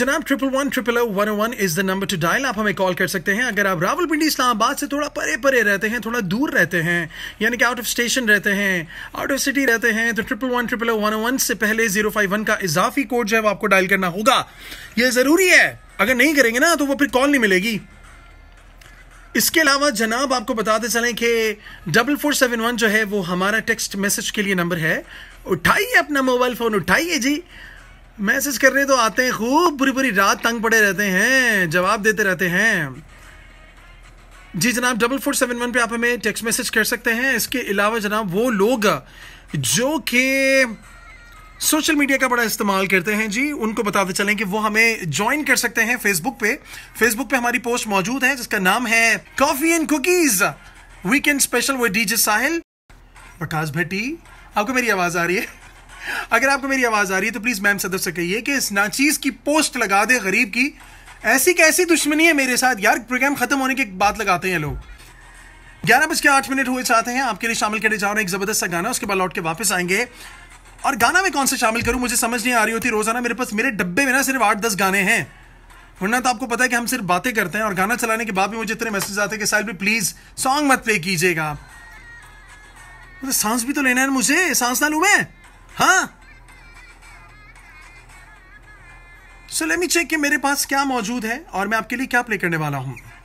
जनाब triple one triple O one one is the number to dial आप हमें call कर सकते हैं अगर आप रावलपिंडी इस्लामाबाद से थोड़ा परे परे रहते हैं थोड़ा दूर रहते हैं यानी कि आउट ऑफ स्टेशन रहते हैं आउट ऑफ सिटी रहते हैं तो triple one triple O one one से पहले जीरो फाइव वन का इजाफी कोड जो है वो आपको डायल करना होगा ये ज़रूरी है अगर नहीं करेंगे ना तो वो फिर कॉल नहीं मिलेगी इसके अलावा जनाब आपको बताते चलें कि डबल फोर सेवन वन जो है वो हमारा टेक्स्ट मैसेज के लिए नंबर है उठाइए अपना मोबाइल फ़ोन उठाइए जी मैसेज करने तो आते हैं खूब पूरी पूरी रात तंग पड़े रहते हैं जवाब देते रहते हैं जी जनाब डबल फोर सेवन वन पे आप हमें टेक्स्ट मैसेज कर सकते हैं इसके अलावा जनाब वो लोग जो कि सोशल मीडिया का बड़ा इस्तेमाल करते हैं जी उनको बताते चलें कि वो हमें ज्वाइन कर सकते हैं फेसबुक पे फेसबुक पे हमारी पोस्ट मौजूद है जिसका नाम है coffee and cookies weekend special with DJ Sahil Prakash Bhatti आपको मेरी आवाज आ रही है अगर आपको मेरी आवाज़ आ रही है तो प्लीज़ मैम सदर से कहिए कि इस नाचीज़ की पोस्ट लगा दे गरीब की ऐसी कैसी दुश्मनी है मेरे साथ यार प्रोग्राम खत्म होने की बात लगाते हैं लोग ग्यारह बज के आठ मिनट हुए चाहते हैं आपके लिए शामिल करने जा रहे हैं एक ज़बरदस्त सा गाना उसके बाद लौट के वापस आएंगे और गाना में कौन सा शामिल करूं मुझे समझ नहीं आ रही होती रोज़ाना मेरे पास मेरे डब्बे में ना सिर्फ आठ दस गाने हैं वरना तो आपको पता है कि हम सिर्फ बातें करते हैं और गाना चलाने के बाद भी मुझे इतने मैसेज आते हैं कि साहब भी प्लीज़ सॉन्ग मत प्ले कीजिएगा आप मतलब सांस भी तो लेना है मुझे सांस ना लू मैं हाँ सो लेट मी चेक कि मेरे पास क्या मौजूद है और मैं आपके लिए क्या प्ले करने वाला हूं